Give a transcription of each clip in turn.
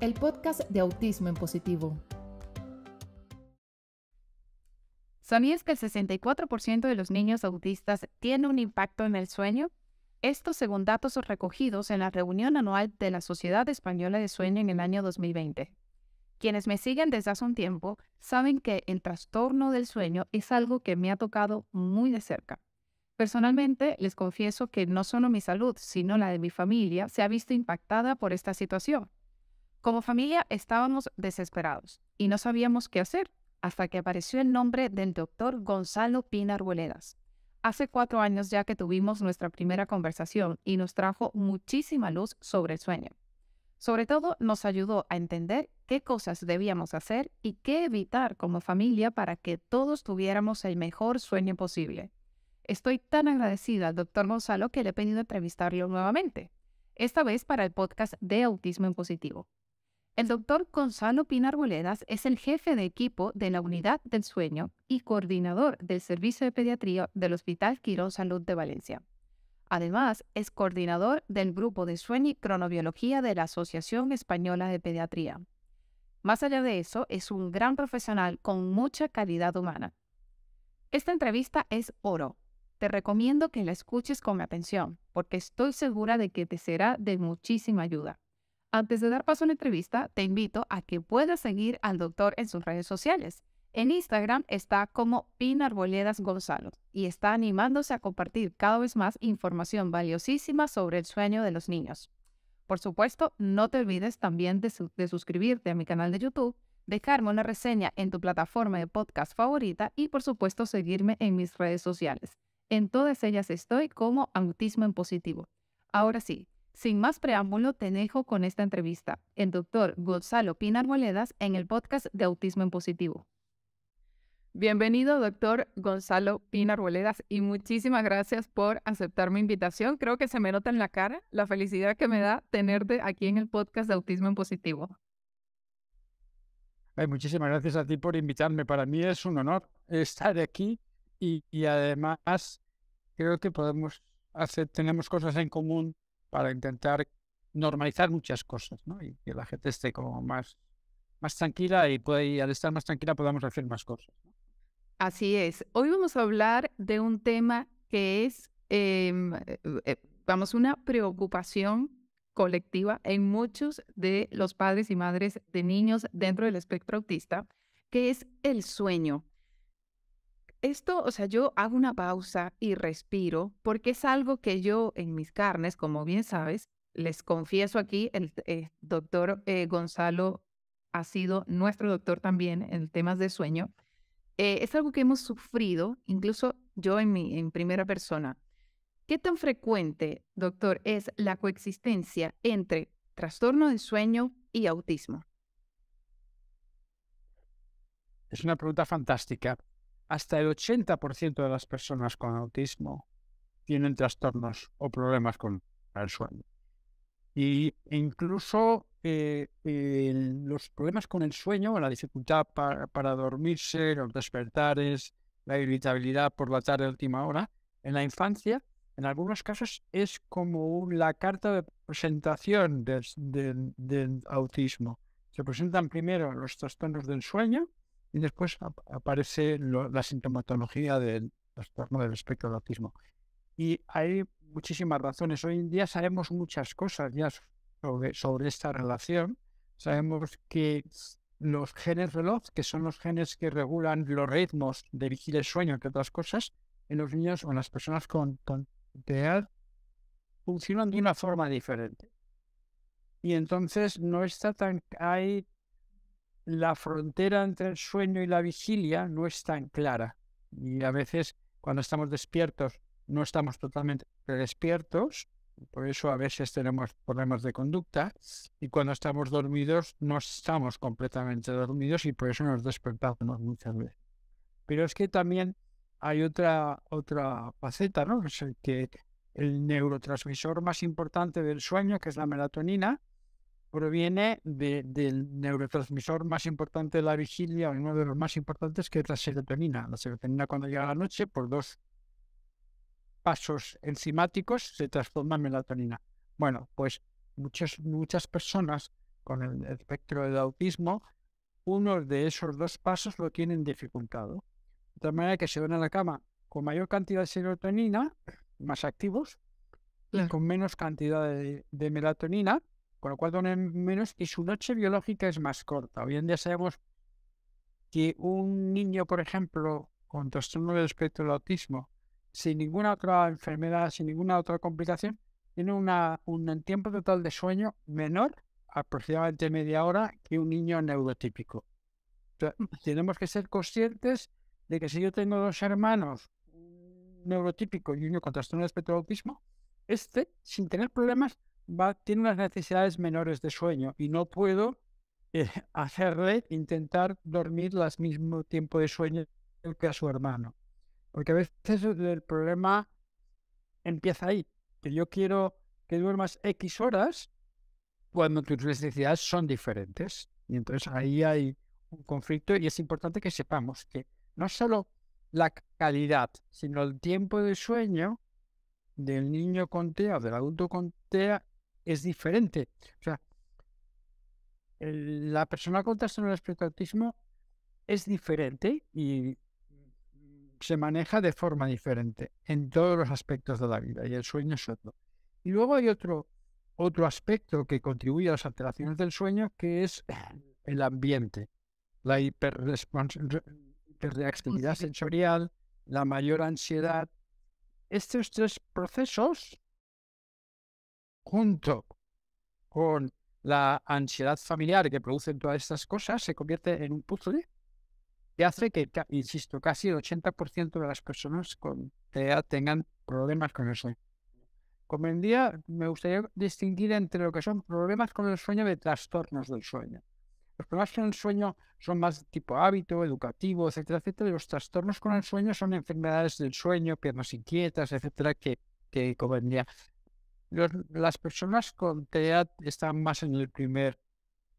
el podcast de Autismo en Positivo. ¿Sabías que el 64% de los niños autistas tiene un impacto en el sueño? Esto según datos recogidos en la reunión anual de la Sociedad Española de Sueño en el año 2020. Quienes me siguen desde hace un tiempo saben que el trastorno del sueño es algo que me ha tocado muy de cerca. Personalmente, les confieso que no solo mi salud, sino la de mi familia se ha visto impactada por esta situación. Como familia estábamos desesperados y no sabíamos qué hacer hasta que apareció el nombre del doctor Gonzalo Pinar Boledas. Hace cuatro años ya que tuvimos nuestra primera conversación y nos trajo muchísima luz sobre el sueño. Sobre todo nos ayudó a entender qué cosas debíamos hacer y qué evitar como familia para que todos tuviéramos el mejor sueño posible. Estoy tan agradecida al doctor Gonzalo que le he pedido entrevistarlo nuevamente, esta vez para el podcast de Autismo en Positivo. El doctor Gonzalo Pinar Boledas es el jefe de equipo de la Unidad del Sueño y coordinador del Servicio de Pediatría del Hospital Quirón Salud de Valencia. Además, es coordinador del Grupo de Sueño y Cronobiología de la Asociación Española de Pediatría. Más allá de eso, es un gran profesional con mucha calidad humana. Esta entrevista es oro. Te recomiendo que la escuches con atención, porque estoy segura de que te será de muchísima ayuda. Antes de dar paso a una entrevista, te invito a que puedas seguir al doctor en sus redes sociales. En Instagram está como Pinarboledas Gonzalo y está animándose a compartir cada vez más información valiosísima sobre el sueño de los niños. Por supuesto, no te olvides también de suscribirte a mi canal de YouTube, dejarme una reseña en tu plataforma de podcast favorita y por supuesto seguirme en mis redes sociales. En todas ellas estoy como Autismo en Positivo. Ahora sí, sin más preámbulo, te dejo con esta entrevista. El doctor Gonzalo Pinar Boledas en el podcast de Autismo en Positivo. Bienvenido, doctor Gonzalo Pinar Boledas, y muchísimas gracias por aceptar mi invitación. Creo que se me nota en la cara la felicidad que me da tenerte aquí en el podcast de Autismo en Positivo. Ay, muchísimas gracias a ti por invitarme. Para mí es un honor estar aquí y, y además creo que podemos hacer, tenemos cosas en común para intentar normalizar muchas cosas, ¿no? Y que la gente esté como más, más tranquila y, puede, al estar más tranquila podamos hacer más cosas. Así es. Hoy vamos a hablar de un tema que es, em, eh, eh, vamos, una preocupación colectiva en muchos de los padres y madres de niños dentro del espectro autista, que es el sueño esto, o sea, yo hago una pausa y respiro porque es algo que yo en mis carnes, como bien sabes, les confieso aquí, el eh, doctor eh, Gonzalo ha sido nuestro doctor también en temas de sueño. Eh, es algo que hemos sufrido, incluso yo en, mi, en primera persona. ¿Qué tan frecuente, doctor, es la coexistencia entre trastorno de sueño y autismo? Es una pregunta fantástica hasta el 80% de las personas con autismo tienen trastornos o problemas con el sueño. Y e incluso eh, los problemas con el sueño, la dificultad para, dormirse, los despertares, la irritabilidad por la tarde última hora, en la infancia, en algunos casos es como la carta de presentación del autismo. Se presentan primero los trastornos del sueño, y después aparece la sintomatología del trastorno del espectro del autismo. Y hay muchísimas razones. Hoy en día sabemos muchas cosas ya sobre, sobre esta relación. Sabemos que los genes reloj, que son los genes que regulan los ritmos de vigilia y sueño, entre otras cosas, en los niños o en las personas con, con funcionan de una forma diferente. Y entonces no está tan... Hay la frontera entre el sueño y la vigilia no es tan clara. Y a veces cuando estamos despiertos no estamos totalmente despiertos, por eso a veces tenemos problemas de conducta, y cuando estamos dormidos no estamos completamente dormidos y por eso nos despertamos muchas veces. Pero es que también hay otra, otra faceta, ¿no? Es que el neurotransmisor más importante del sueño, que es la melatonina, proviene del neurotransmisor más importante de la vigilia, uno de los más importantes, que es la serotonina. La serotonina cuando llega la noche, por dos pasos enzimáticos, se transforma en melatonina. Bueno, pues muchas, muchas personas con el espectro del autismo, uno de esos dos pasos lo tienen dificultado. De tal manera que se van a la cama con mayor cantidad de serotonina, más activos, y con menos cantidad de melatonina, con lo cual duermen menos y su noche biológica es más corta. Hoy en día sabemos que un niño, por ejemplo, con trastorno del espectro del autismo, sin ninguna otra enfermedad, sin ninguna otra complicación, tiene un tiempo total de sueño menor, aproximadamente media hora, que un niño neurotípico. tenemos que ser conscientes de que si yo tengo dos hermanos, un neurotípico y uno con trastorno del espectro autismo, este, sin tener problemas, tiene unas necesidades menores de sueño y no puedo eh, hacerle intentar dormir las mismo tiempo de sueño que a su hermano. Porque a veces el problema empieza ahí, que yo quiero que duermas X horas cuando tus necesidades son diferentes. Y entonces ahí hay un conflicto y es importante que sepamos que no solo la calidad, sino el tiempo de sueño del niño con TEA o del adulto con TEA es diferente. O sea, la persona con trastorno del espectro autismo es diferente y se maneja de forma diferente en todos los aspectos de la vida y el sueño es otro. Y luego hay otro, otro aspecto que contribuye a las alteraciones del sueño que es el ambiente, la hiperreactividad sensorial, la mayor ansiedad. Estos tres procesos junto con la ansiedad familiar que producen todas estas cosas, se convierte en un puzzle que hace que, insisto, casi el 80% de las personas con TEA eh, tengan problemas con el sueño. Como en día, me gustaría distinguir entre lo que son problemas con el sueño de trastornos del sueño. Los problemas con el sueño son más tipo hábito, educativo, etcétera, etcétera. los trastornos con el sueño son enfermedades del sueño, piernas inquietas, etcétera, que, que como en día las personas con TEAD están más en el primer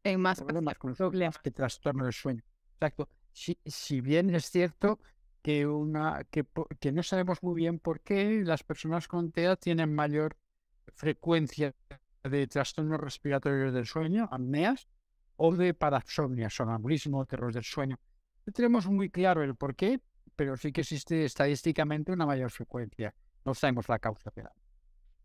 en más problemas que trastorno del sueño. Exacto. Si, bien es cierto que una que, no sabemos muy bien por qué las personas con TEA tienen mayor frecuencia de trastornos respiratorios del sueño, apneas, o de parapsomnia, sonambulismo, terror del sueño. No tenemos muy claro el por qué, pero sí que existe estadísticamente una mayor frecuencia. No sabemos la causa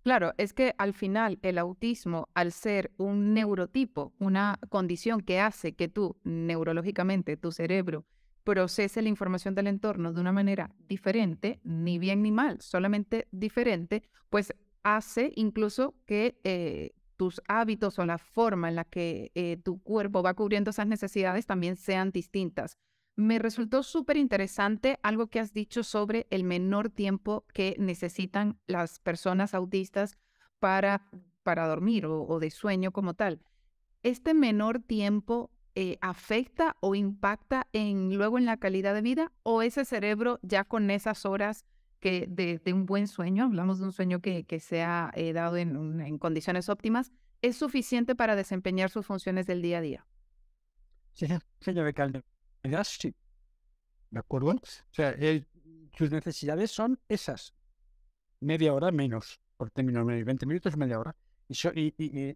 Claro, es que al final el autismo, al ser un neurotipo, una condición que hace que tú, neurológicamente, tu cerebro procese la información del entorno de una manera diferente, ni bien ni mal, solamente diferente, pues hace incluso que eh, tus hábitos o la forma en la que eh, tu cuerpo va cubriendo esas necesidades también sean distintas. Me resultó súper interesante algo que has dicho sobre el menor tiempo que necesitan las personas autistas para, para dormir o, de sueño como tal. ¿Este menor tiempo eh, afecta o impacta en, luego en la calidad de vida o ese cerebro ya con esas horas que de, un buen sueño, hablamos de un sueño que, se ha eh, dado en, condiciones óptimas, es suficiente para desempeñar sus funciones del día a día? Sí, señor Calder sí, ¿De acuerdo? O sea, sus necesidades son esas. Media hora menos, por término medio. 20 minutos, media hora. Y,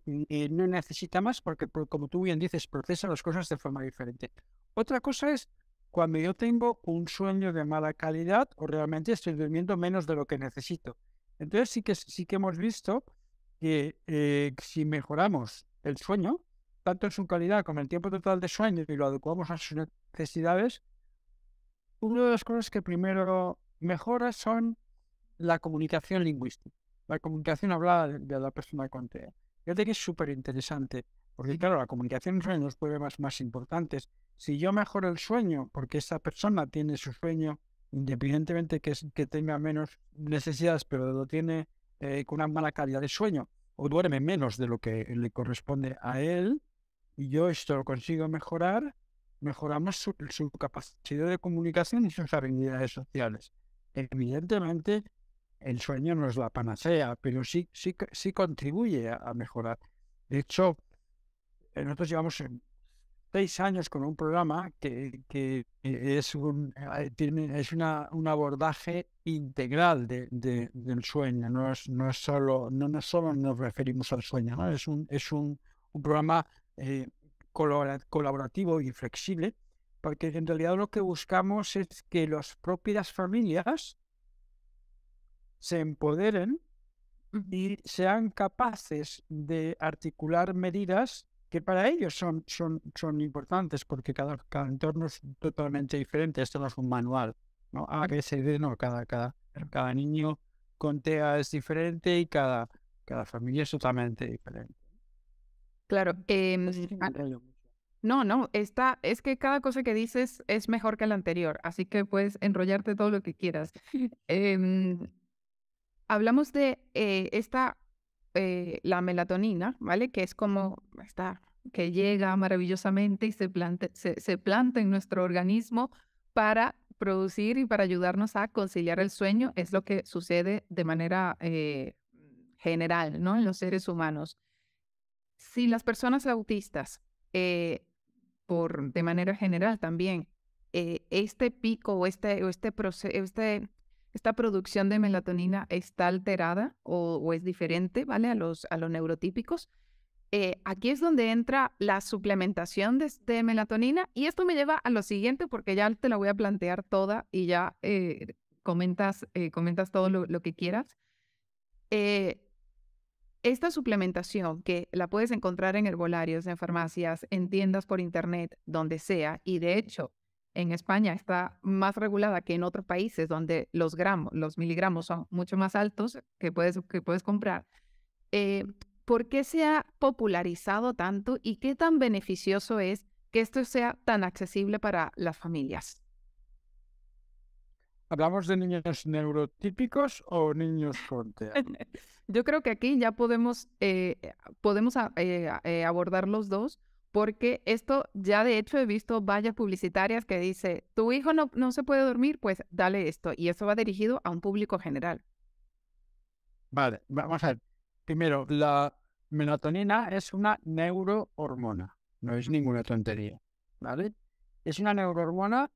no necesita más porque, como tú bien dices, procesa las cosas de forma diferente. Otra cosa es cuando yo tengo un sueño de mala calidad o realmente estoy durmiendo menos de lo que necesito. Entonces sí que, sí que hemos visto que eh, si mejoramos el sueño, tanto en su calidad como en el tiempo total de sueño y lo adecuamos a sus necesidades, una de las cosas que primero mejora son la comunicación lingüística, la comunicación hablada de la persona con TEA. Fíjate que es súper interesante, porque claro, la comunicación es uno de los problemas más importantes. Si yo mejoro el sueño, porque esa persona tiene su sueño, independientemente que, que tenga menos necesidades, pero lo tiene eh, con una mala calidad de sueño, o duerme menos de lo que le corresponde a él, y yo esto lo consigo mejorar, mejoramos su, capacidad de comunicación y sus habilidades sociales. Evidentemente, el sueño no es la panacea, pero sí, sí, sí contribuye a, mejorar. De hecho, eh, nosotros llevamos eh, seis años con un programa que, que es, un, eh, es una, un abordaje integral de, del sueño. No es, no es solo, no, no solo nos referimos al sueño, ¿no? es, un, es un, un programa eh, colaborativo y flexible, porque en realidad lo que buscamos es que las propias familias se empoderen y sean capaces de articular medidas que para ellos son, son, son importantes, porque cada, entorno es totalmente diferente, esto no es un manual, ¿no? A, no, cada, cada, cada niño con TEA es diferente y cada, cada familia es totalmente diferente. Claro. Em, no, no, está, es que cada cosa que dices es mejor que la anterior, así que puedes enrollarte todo lo que quieras. Em, hablamos de eh, esta, eh, la melatonina, ¿vale? Que es como esta que llega maravillosamente y se se planta en nuestro organismo para producir y para ayudarnos a conciliar el sueño, es lo que sucede de manera eh, general, ¿no? En los seres humanos si las personas autistas, eh, por, de manera general también, eh, este pico o, este, o este, este, esta producción de melatonina está alterada o, es diferente ¿vale? a, los, a los neurotípicos, eh, aquí es donde entra la suplementación de, melatonina y esto me lleva a lo siguiente porque ya te la voy a plantear toda y ya comentas, comentas todo lo, lo que quieras. Esta suplementación que la puedes encontrar en herbolarios, en farmacias, en tiendas por internet, donde sea, y de hecho en España está más regulada que en otros países donde los gramos, los miligramos son mucho más altos que puedes, puedes comprar. Eh, ¿Por qué se ha popularizado tanto y qué tan beneficioso es que esto sea tan accesible para las familias? ¿Hablamos de niños neurotípicos o niños con Yo creo que aquí ya podemos, eh, eh, podemos ah, eh, ah, abordar los dos, porque esto ya de hecho he visto vallas publicitarias que dice, tu hijo no, se puede dormir, pues dale esto. Y eso va dirigido a un público general. Vale, vamos a ver. Primero, la melatonina es una neurohormona, no es ninguna tontería, ¿vale? Es una neurohormona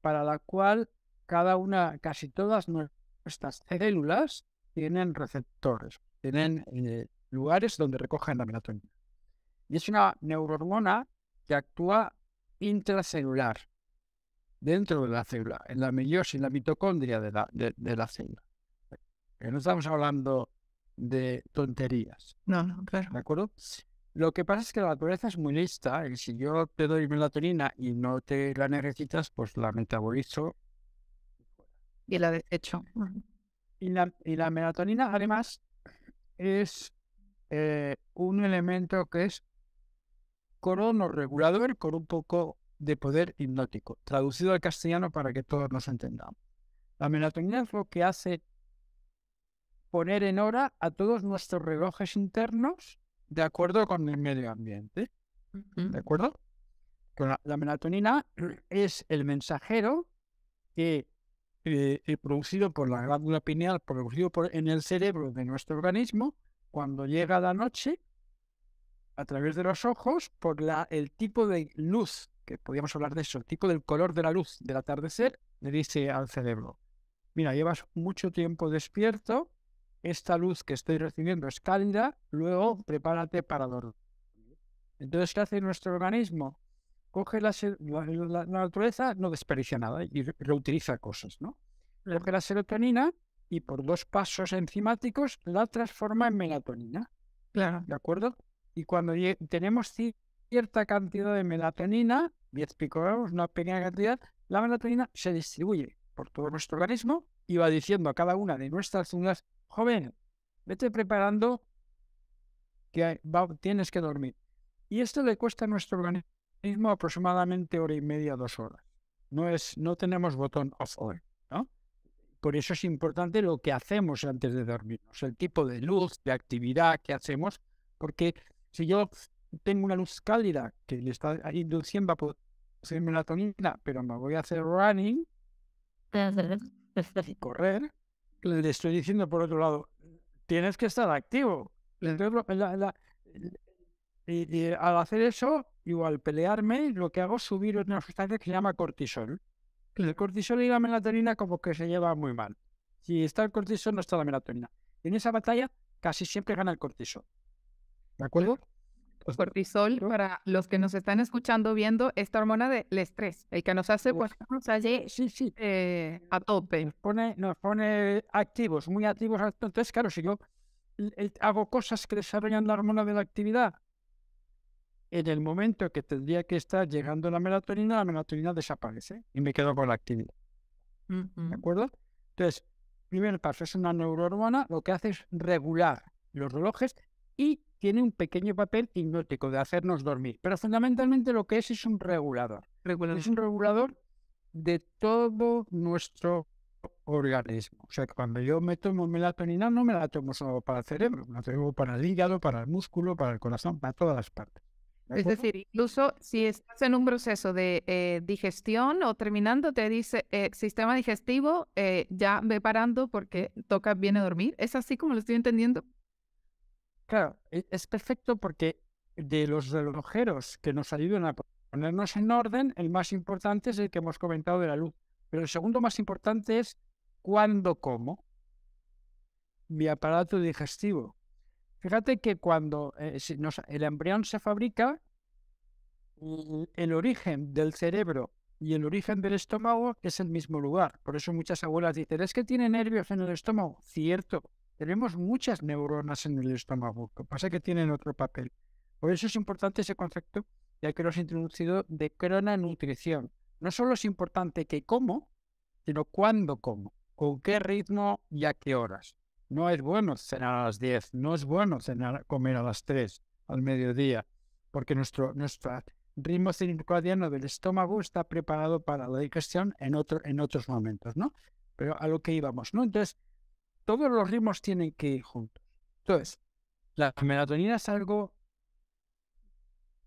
para la cual cada una, casi todas nuestras células tienen receptores, tienen eh, lugares donde recogen la melatonina. Y es una neurohormona que actúa intracelular, dentro de la célula, en la meiosis, en la mitocondria de la, célula. Que no estamos hablando de tonterías. No, no, claro. ¿De acuerdo? Lo que pasa es que la naturaleza es muy lista. Y si yo te doy melatonina y no te la necesitas, pues la metabolizo y la desecho. Y y la melatonina, además, es eh, un elemento que es cronoregulador con un poco de poder hipnótico, traducido al castellano para que todos nos entendamos. La melatonina es lo que hace poner en hora a todos nuestros relojes internos de acuerdo con el medio ambiente. ¿De acuerdo? la melatonina es el mensajero que eh, eh, producido por la glándula pineal, producido por, en el cerebro de nuestro organismo, cuando llega la noche, a través de los ojos, por la, el tipo de luz, que podríamos hablar de eso, el tipo del color de la luz del atardecer, le dice al cerebro, mira, llevas mucho tiempo despierto, esta luz que estoy recibiendo es cálida, luego prepárate para dormir. Entonces, ¿qué hace nuestro organismo? coge la, la, naturaleza, no desperdicia nada y reutiliza cosas, ¿no? Coge la serotonina y por dos pasos enzimáticos la transforma en melatonina. Claro. ¿De acuerdo? Y cuando tenemos cierta cantidad de melatonina, 10 picogramos, una pequeña cantidad, la melatonina se distribuye por todo nuestro organismo y va diciendo a cada una de nuestras células, joven, vete preparando que tienes que dormir. Y esto le cuesta a nuestro organismo mismo aproximadamente hora y media, dos horas. No, es, no tenemos botón off ¿no? Por eso es importante lo que hacemos antes de dormirnos, el tipo de luz, de actividad que hacemos, porque si yo tengo una luz cálida que le está induciendo a producir melatonina, pero me voy a hacer running correr, le estoy diciendo por otro lado, tienes que estar activo. y al hacer eso, al pelearme, lo que hago es subir una sustancia que se llama cortisol. El cortisol y la melatonina como que se llevan muy mal. Si está el cortisol, no está la melatonina. Y en esa batalla casi siempre gana el cortisol. ¿De acuerdo? cortisol, para los que nos están escuchando, viendo, esta hormona del estrés, el que nos hace, pues, nos eh, a tope. Nos pone, nos pone activos, muy activos. Entonces, claro, si yo hago cosas que desarrollan la hormona de la actividad, en el momento que tendría que estar llegando la melatonina, la melatonina desaparece y me quedo con la actividad. ¿De acuerdo? Entonces, primer paso es una neurohormona, lo que hace es regular los relojes y tiene un pequeño papel hipnótico de hacernos dormir. Pero fundamentalmente lo que es es un regulador. regulador. Es un regulador de todo nuestro organismo. O sea, que cuando yo me tomo melatonina, no me la tomo solo para el cerebro, me la tomo para el hígado, para el músculo, para el corazón, para todas las partes. Es decir, incluso si estás en un proceso de eh, digestión o terminando, te dice eh, sistema digestivo, eh, ya ve parando porque toca bien a dormir. ¿Es así como lo estoy entendiendo? Claro, e-, es perfecto porque de los relojeros que nos ayudan a ponernos en orden, el más importante es el que hemos comentado de la luz. Pero el segundo más importante es cuándo como mi aparato digestivo. Fíjate que cuando eh, el embrión se fabrica, mm, el origen del cerebro y el origen del estómago es el mismo lugar. Por eso muchas abuelas dicen, es que tiene nervios en el estómago. Cierto, tenemos muchas neuronas en el estómago, lo que pasa es que tienen otro papel. Por eso es importante ese concepto, ya que lo has introducido, de crona nutrición. No solo es importante que como, sino cuándo como, con qué ritmo y a qué horas. No es bueno cenar a las 10, no es bueno cenar, comer a las 3, al mediodía, porque nuestro, nuestro ritmo circadiano del estómago está preparado para la digestión en, otro, en otros momentos, ¿no? Pero a lo que íbamos, ¿no? Entonces, todos los ritmos tienen que ir juntos. Entonces, la melatonina es algo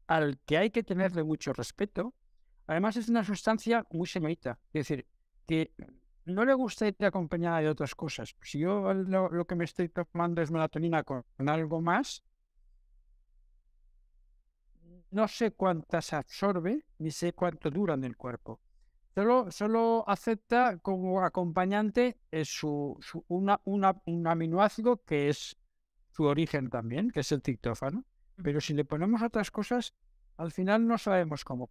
al que hay que tenerle mucho respeto. Además, es una sustancia muy semillita, es decir, que no le gusta ir acompañada de otras cosas. Si yo lo, que me estoy tomando es melatonina con, algo más, no sé cuántas absorbe ni sé cuánto dura en el cuerpo. Solo, solo acepta como acompañante eh, su, su una, un aminoácido que es su origen también, que es el triptófano. Pero si le ponemos otras cosas, al final no sabemos cómo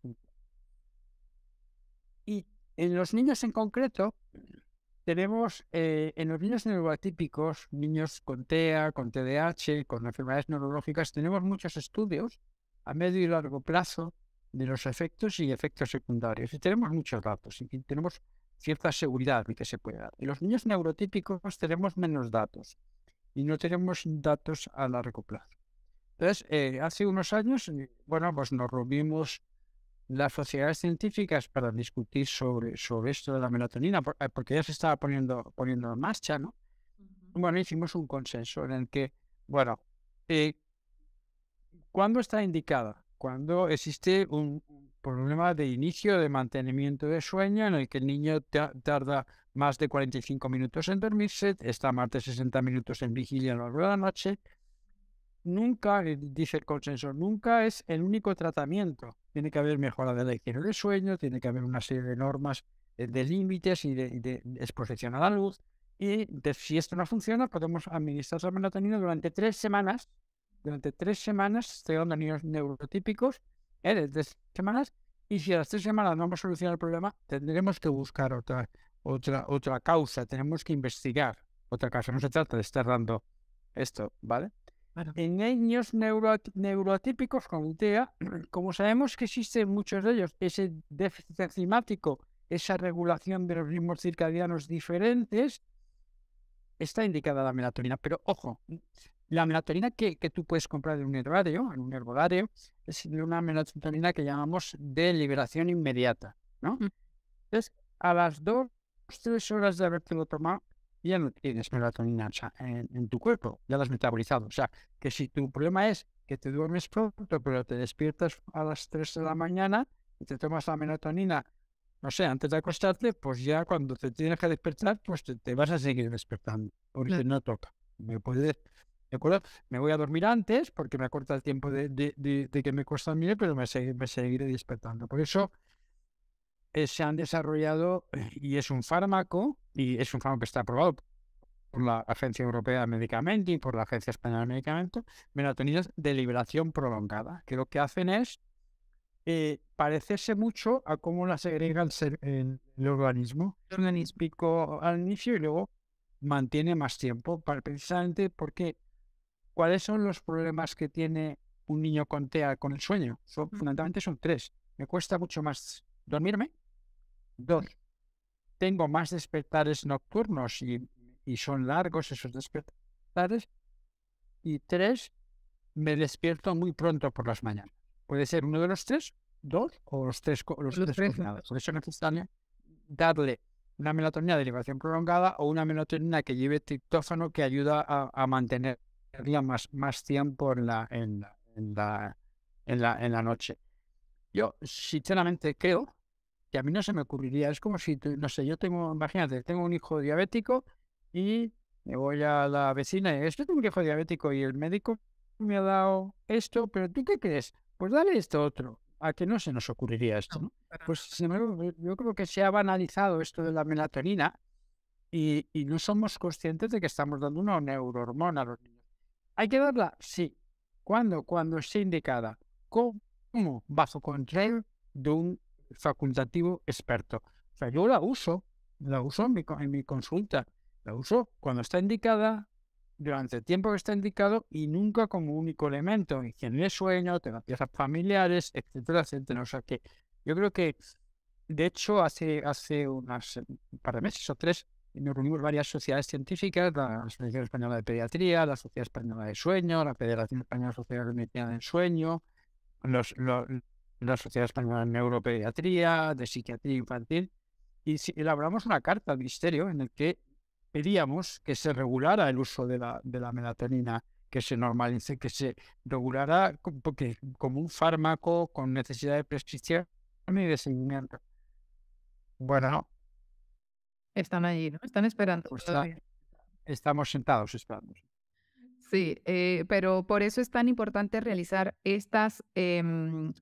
en los niños en concreto, tenemos eh, en los niños neuroatípicos, niños con TEA, con TDAH, con enfermedades neurológicas, tenemos muchos estudios a medio y largo plazo de los efectos y efectos secundarios. Y tenemos muchos datos, y tenemos cierta seguridad de que se puede dar. En los niños neurotípicos tenemos menos datos y no tenemos datos a largo plazo. Entonces, eh, hace unos años, eh, bueno, pues nos reunimos las sociedades científicas para discutir sobre, sobre esto de la melatonina, eh, porque ya se estaba poniendo, poniendo en marcha, ¿no? Bueno, hicimos un consenso en el que, bueno, eh, ¿cuándo está indicada? Cuando existe un problema de inicio de mantenimiento de sueño en el que el niño tarda más de 45 minutos en dormirse, está más de 60 minutos en vigilia a lo largo de la noche, nunca, eh, dice el consenso, nunca es el único tratamiento. Tiene que haber mejora de la higiene del sueño, tiene que haber una serie de normas eh, de, límites y de, exposición a la luz. Y si esto no funciona, podemos administrar la melatonina durante tres semanas. Durante tres semanas, estoy hablando de niños neurotípicos, ¿eh? de tres semanas. Y si a las tres semanas no a solucionar el problema, tendremos que buscar otra, otra, otra causa, tenemos que investigar otra causa. No se trata de estar dando esto, ¿vale? En niños neuroatípicos con TEA, como sabemos que existen muchos de ellos, ese déficit enzimático, esa regulación de los ritmos circadianos diferentes, está indicada la melatonina. Pero ojo, la melatonina que, tú puedes comprar en un herbario, en un herbolario, es una melatonina que llamamos de liberación inmediata. ¿no? Mm. Entonces, a las dos, tres horas de haberte tomado, ya no tienes melatonina en, tu cuerpo, ya la has metabolizado. O sea, que si tu problema es que te duermes pronto, pero te despiertas a las 3 de la mañana y te tomas la melatonina, no sé, antes de acostarte, pues ya cuando te tienes que despertar, pues te, vas a seguir despertando, porque no toca. Me puedes acuerdo? Me voy a dormir antes porque me acorta el tiempo de, que me cuesta dormir, pero me, me seguiré despertando. Por eso eh, se han desarrollado eh, y es un fármaco, y es un fármaco que está aprobado por la Agencia Europea de Medicamentos y por la Agencia Española de Medicamentos, melatoninas de liberación prolongada, que lo que hacen es eh, parecerse mucho a cómo la segrega el, el, organismo. El organismo pico al inicio y luego mantiene más tiempo, para, precisamente porque ¿cuáles son los problemas que tiene un niño con TEA con el sueño? fundamentalmente son tres. Me cuesta mucho más dormirme, Dos, tengo más despertares nocturnos y, y son largos esos despertares. Y tres, me despierto muy pronto por las mañanas. Puede ser uno de los tres, dos o los tres, los, tres, Por eso necesitan darle una melatonina de elevación prolongada o una melatonina que lleve triptófano que ayuda a, a mantener más, más tiempo la, en, la, en, la, en, la, en la noche. Yo sinceramente creo que a mí no se me ocurriría. Es como si, no sé, yo tengo, imagínate, tengo un hijo diabético y me voy a la vecina y es tengo un hijo diabético y el médico me ha dado esto, pero ¿tú qué crees? Pues dale esto otro. A que no se nos ocurriría esto, ¿no? Pues sin embargo, yo creo que se ha banalizado esto de la melatonina y, no somos conscientes de que estamos dando una neurohormona ¿Hay que darla? Sí. ¿Cuándo? Cuando es indicada. ¿Cómo? Bajo control de un facultativo experto. O sea, yo la uso, la uso en mi, consulta, la uso cuando está indicada, durante el tiempo que está indicado y nunca como único elemento. Ingeniería de sueño, terapias familiares, etcétera, etcétera. O sea que yo creo que, de hecho, hace, hace un par de meses o tres nos reunimos varias sociedades científicas, la Asociación Española de Pediatría, la Sociedad Española de Sueño, la Federación Española de Sociedades de Medicina del Sueño, los, la Sociedad Española de Neuropediatría, de Psiquiatría Infantil, y elaboramos una carta al Ministerio en la que pedíamos que se regulara el uso de la, de la melatonina, que se normalice, que se regulara como un fármaco con necesidad de prescripción y de seguimiento. Bueno. Están allí, ¿no? Están esperando. Pues estamos sentados esperamos. Sí, eh, pero por eso es tan importante realizar estas... Em,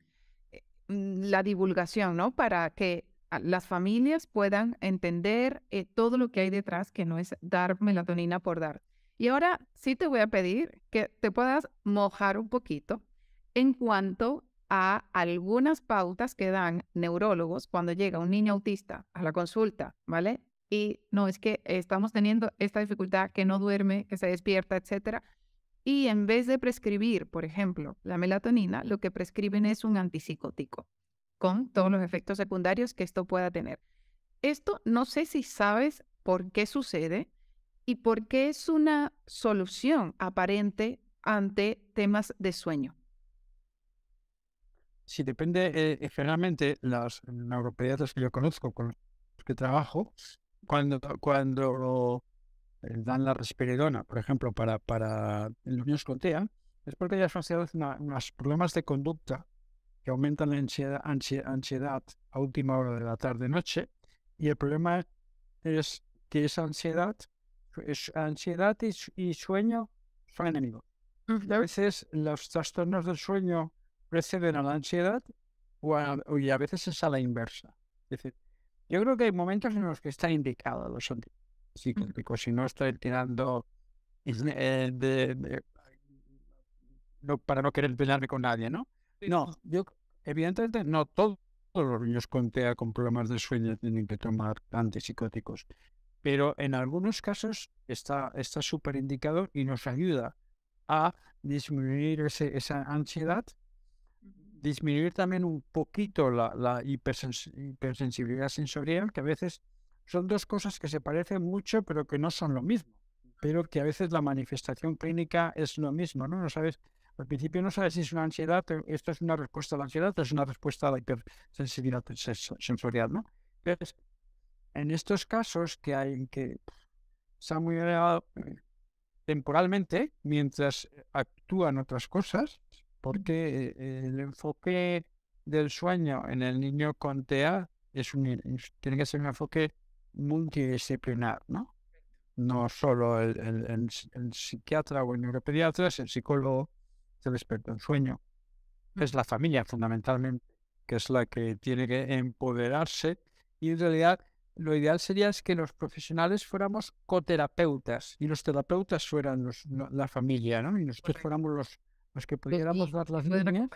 Mm, la divulgación, ¿no? Para que las familias puedan entender eh, todo lo que hay detrás, que no es dar melatonina por dar. Y ahora sí te voy a pedir que te puedas mojar un poquito en cuanto a algunas pautas que dan neurólogos cuando llega un niño autista a la consulta, ¿vale? Y no es que estamos teniendo esta dificultad que no duerme, que se despierta, etcétera. Y en vez de prescribir, por ejemplo, la melatonina, lo que prescriben es un antipsicótico, con todos los efectos secundarios que esto pueda tener. Esto no sé si sabes por qué sucede y por qué es una solución aparente ante temas de sueño. Si depende. Eh, eh, generalmente las neuropediatras que yo conozco, con los que trabajo, cuando, cuando dan la risperidona, por ejemplo, para, para los niños con TEA, es porque ya son unos problemas de conducta que aumentan la ansiedad, ansiedad a última hora de la tarde-noche. Y el problema es que esa ansiedad, es ansiedad y, sueño son enemigos. Y a veces los trastornos del sueño preceden a la ansiedad o y a veces es a la inversa. Es decir, yo creo que hay momentos en los que está indicado los sentido si no estoy tirando eh, no, para no querer pelearme con nadie, ¿no? No, yo evidentemente no todos los niños con TEA con problemas de sueño tienen que tomar antipsicóticos, pero en algunos casos está súper está indicado y nos ayuda a disminuir ese, esa ansiedad, disminuir también un poquito la, la hipersensibilidad sensorial que a veces son dos cosas que se parecen mucho, pero que no son lo mismo, pero que a veces la manifestación clínica es lo mismo, ¿no? No sabes, al principio no sabes si es una ansiedad, eh, esto es una respuesta a la ansiedad, es una respuesta a la hipersensibilidad sensorial, ¿no? en estos casos que hay que se muy elevado eh, temporalmente mientras eh, actúan otras cosas, porque el enfoque del sueño en el niño con TEA es un, tiene que ser un enfoque multidisciplinar, ¿no? No solo el, el, psiquiatra o el neuropediatra, es el psicólogo, es el experto en sueño. Es la familia, fundamentalmente, que es la que tiene que empoderarse. Y en realidad, lo ideal sería es que los profesionales fuéramos coterapeutas y los terapeutas fueran los, la familia, ¿no? Y nosotros fuéramos los, los que pudiéramos dar las líneas.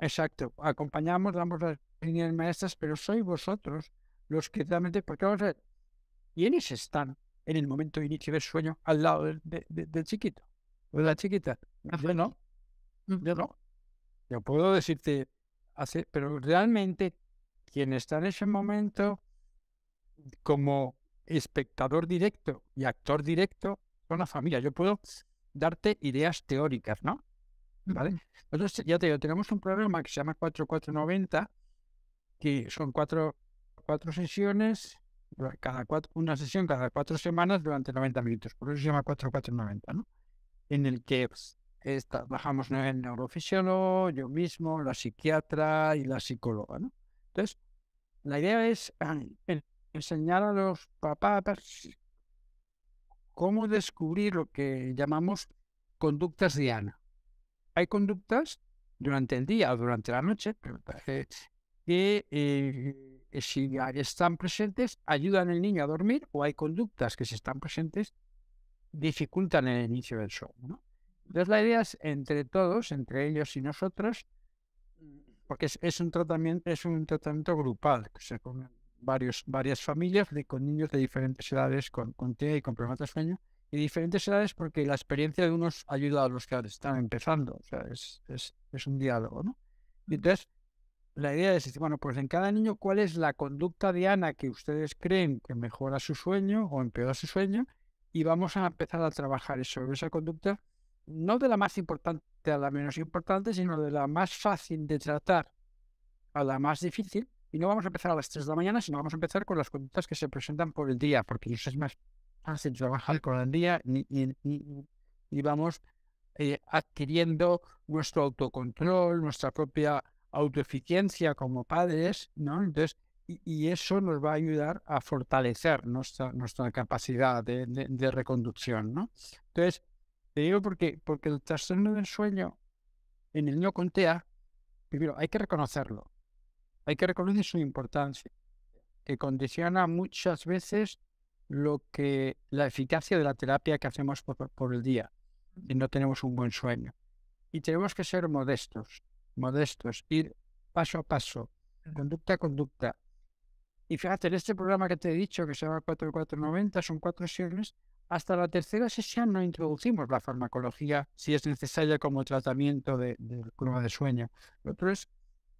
Exacto, acompañamos, damos las líneas maestras, pero sois vosotros los que realmente, porque vamos a ver, ¿quiénes están en el momento de inicio del sueño al lado del, chiquito o de la chiquita? Yo no, mm. yo no. Yo puedo decirte, hace... pero realmente quien está en ese momento como espectador directo y actor directo son la familia. Yo puedo darte ideas teóricas, ¿no? ¿Vale? Nosotros, ya te digo, tenemos un programa que se llama 4490, que son cuatro cuatro sesiones, cada cuatro, una sesión cada cuatro semanas durante 90 minutos. Por eso se llama 4490, ¿no? En el que pues, trabajamos el neurofisiólogo, yo mismo, la psiquiatra y la psicóloga, ¿no? Entonces, la idea es enseñar a los papás cómo descubrir lo que llamamos conductas diana. Hay conductas durante el día o durante la noche que eh, eh, si están presentes, ayudan al niño a dormir o hay conductas que si están presentes dificultan el inicio del show. Entonces la idea es entre todos, entre ellos y nosotros, mm, porque es, un tratamiento, es un tratamiento grupal, que se con varios, varias familias de, con niños de diferentes edades, con, con y con problemas de sueño, y diferentes edades porque la experiencia de unos ayuda a los que están empezando, o sea, es, un diálogo, ¿no? la idea es, este, bueno, pues en cada niño, ¿cuál es la conducta de Ana que ustedes creen que mejora su sueño o empeora su sueño? Y vamos a empezar a trabajar sobre esa conducta, no de la más importante a la menos importante, sino de la más fácil de tratar a la más difícil. Y no vamos a empezar a las 3 de la mañana, sino vamos a empezar con las conductas que se presentan por el día, porque eso es más fácil trabajar con el día y, vamos eh, adquiriendo nuestro autocontrol, nuestra propia autoeficiencia como padres, ¿no? Entonces, y, eso nos va a ayudar a fortalecer nuestra, capacidad de, reconducción, ¿no? Entonces, te digo porque, porque el trastorno del sueño en el niño con TEA, primero, hay que reconocerlo, hay que reconocer su importancia, que condiciona muchas veces lo que la eficacia de la terapia que hacemos por, por el día, y no tenemos un buen sueño. Y tenemos que ser modestos, modestos, ir paso a paso, conducta a conducta. Y fíjate, en este programa que te he dicho, que se llama 4490, son cuatro sesiones, hasta la tercera sesión no introducimos la farmacología, si es necesaria como tratamiento de, croma de sueño. Lo otro es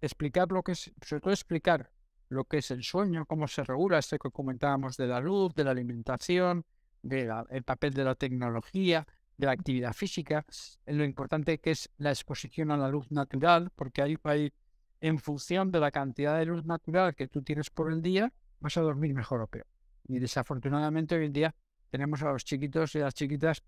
explicar lo que es, sobre todo explicar lo que es el sueño, cómo se regula, esto que comentábamos de la luz, de la alimentación, del papel de la tecnología, de la actividad física, lo importante que es la exposición a la luz natural, porque ahí, en función de la cantidad de luz natural que tú tienes por el día, vas a dormir mejor o peor. Y desafortunadamente hoy en día tenemos a los chiquitos y las chiquitas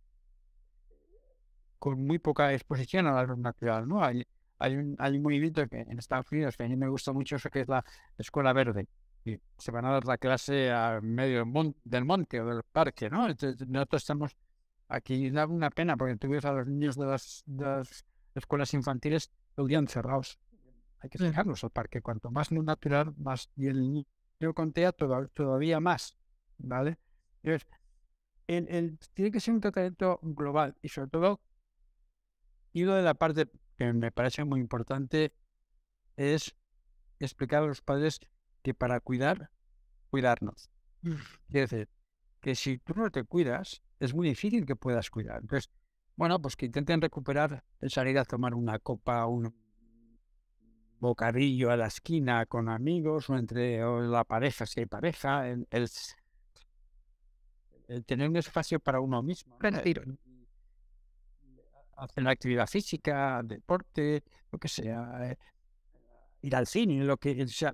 con muy poca exposición a la luz natural, ¿no? Hay, hay un, movimiento que en Estados Unidos que a mí me gusta mucho, que es la escuela verde. Y se van a dar la clase a medio del monte o del parque, ¿no? Entonces, nosotros estamos Aquí da una pena porque tú ves a los niños de las, de escuelas infantiles todo el día encerrados. Hay que sacarlos al parque. Cuanto más natural, más. Y el niño contea todo, todavía más. ¿Vale? tiene que ser un tratamiento global y, sobre todo, y lo de la parte que me parece muy importante es explicar a los padres que para cuidar, cuidarnos. Quiere mm. decir, que si tú no te cuidas, es muy difícil que puedas cuidar. Entonces, bueno, pues que intenten recuperar el salir a tomar una copa, un bocadillo a la esquina con amigos o entre la pareja, si hay pareja, el, tener un espacio para uno mismo. Eh, hacer la actividad física, deporte, lo que sea, eh, ir al cine, lo que sea.